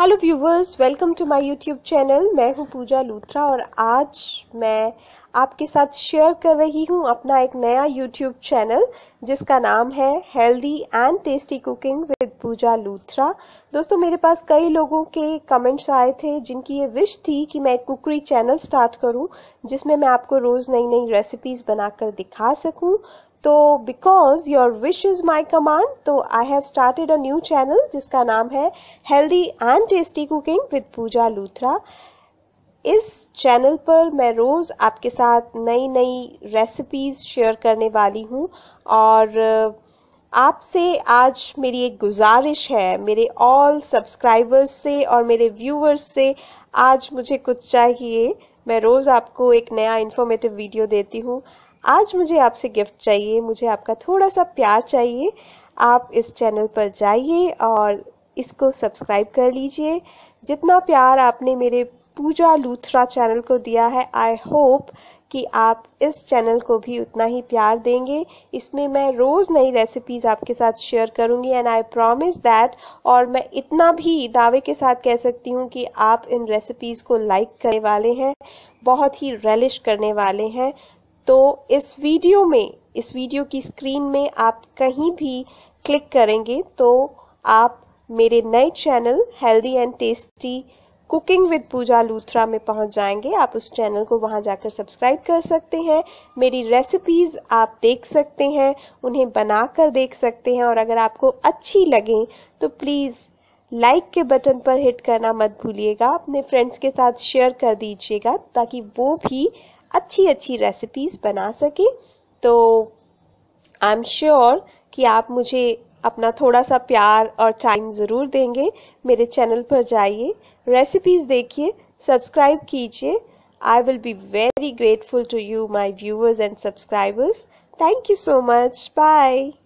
hello viewers welcome to my YouTube channel मैं हूं पूजा लूथरा और आज मैं आपके साथ शेयर कर रही हूं अपना एक नया यूट्यूब चैनल जिसका नाम है healthy and tasty cooking with Pooja Luthra दोस्तों मेरे पास कई लोगों के कमेंट्स आए थे जिनकी ये विश थी कि मैं एक कुकरी चैनल स्टार्ट करूं जिसमें मैं आपको रोज़ नई नई रेसिपीज़ बनाकर दिखा सकूँ तो because your wish is my command तो I have started a new channel जिसका नाम है healthy and tasty cooking with Pooja Luthra इस चैनल पर मैं रोज़ आपके साथ नई नई रेसिपीज़ शेयर करने वाली हूँ और आपसे आज मेरी एक गुजारिश है मेरे ऑल सब्सक्राइबर्स से और मेरे व्यूवर्स से आज मुझे कुछ चाहिए मैं रोज़ आपको एक नया इन्फॉर्मेटिव वीडियो देती हूँ आज मुझे आपसे गिफ्ट चाहिए मुझे आपका थोड़ा सा प्यार चाहिए आप इस चैनल पर जाइए और इसको सब्सक्राइब कर लीजिए जितना प्यार आपने मेरे पूजा लूथरा चैनल को दिया है आई होप कि आप इस चैनल को भी उतना ही प्यार देंगे इसमें मैं रोज़ नई रेसिपीज़ आपके साथ शेयर करूंगी एंड आई प्रॉमिस दैट और मैं इतना भी दावे के साथ कह सकती हूँ कि आप इन रेसिपीज़ को लाइक करने वाले हैं बहुत ही रेलिश करने वाले हैं तो इस वीडियो में इस वीडियो की स्क्रीन में आप कहीं भी क्लिक करेंगे तो आप मेरे नए channel healthy and tasty cooking with Pooja Luthra में पहुंच जाएंगे आप उस चैनल को वहां जाकर सब्सक्राइब कर सकते हैं मेरी रेसिपीज़ आप देख सकते हैं उन्हें बनाकर देख सकते हैं और अगर आपको अच्छी लगे तो प्लीज़ लाइक के बटन पर हिट करना मत भूलिएगा अपने फ्रेंड्स के साथ शेयर कर दीजिएगा ताकि वो भी अच्छी अच्छी रेसिपीज़ बना सके तो आई एम श्योर कि आप मुझे अपना थोड़ा सा प्यार और टाइम ज़रूर देंगे मेरे चैनल पर जाइए रेसिपीज़ देखिए सब्सक्राइब कीजिए I will be very grateful to you my viewers and subscribers thank you so much bye